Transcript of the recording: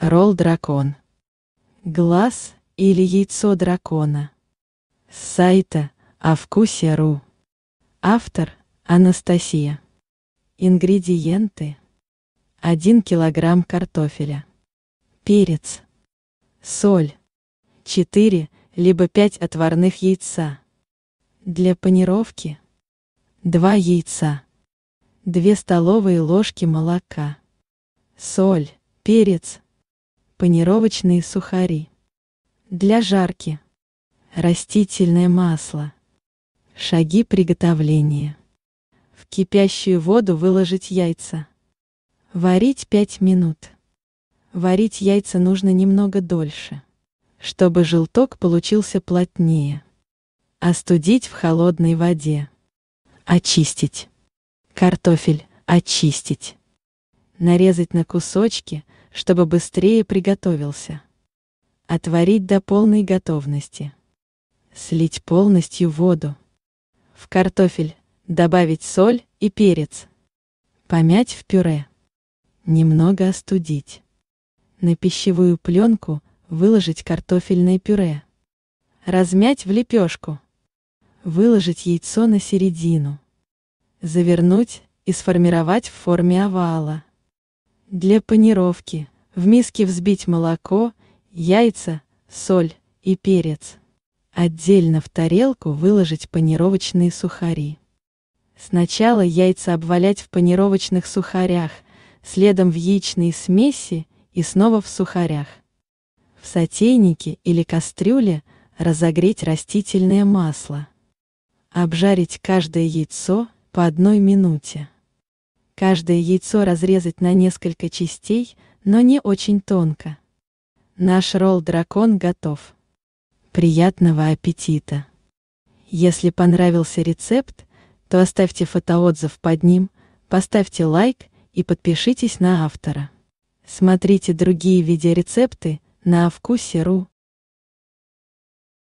Ролл дракон. Глаз или яйцо дракона. С сайта ру. Автор Анастасия. Ингредиенты. 1 килограмм картофеля. Перец. Соль. 4 либо 5 отварных яйца. Для панировки. 2 яйца. 2 столовые ложки молока. Соль, перец, панировочные сухари. Для жарки. Растительное масло. Шаги приготовления. В кипящую воду выложить яйца. Варить 5 минут. Варить яйца нужно немного дольше, чтобы желток получился плотнее. Остудить в холодной воде. Очистить. Картофель очистить. Нарезать на кусочки, чтобы быстрее приготовился. Отварить до полной готовности. Слить полностью воду. В картофель добавить соль и перец. Помять в пюре. Немного остудить. На пищевую пленку выложить картофельное пюре. Размять в лепешку. Выложить яйцо на середину. Завернуть и сформировать в форме овала. Для панировки в миске взбить молоко, яйца, соль и перец. Отдельно в тарелку выложить панировочные сухари. Сначала яйца обвалять в панировочных сухарях, следом в яичной смеси и снова в сухарях. В сотейнике или кастрюле разогреть растительное масло. Обжарить каждое яйцо по одной минуте. Каждое яйцо разрезать на несколько частей, но не очень тонко. Наш ролл-дракон готов. Приятного аппетита! Если понравился рецепт, то оставьте фотоотзыв под ним, поставьте лайк и подпишитесь на автора. Смотрите другие видеорецепты на вкусе.ру.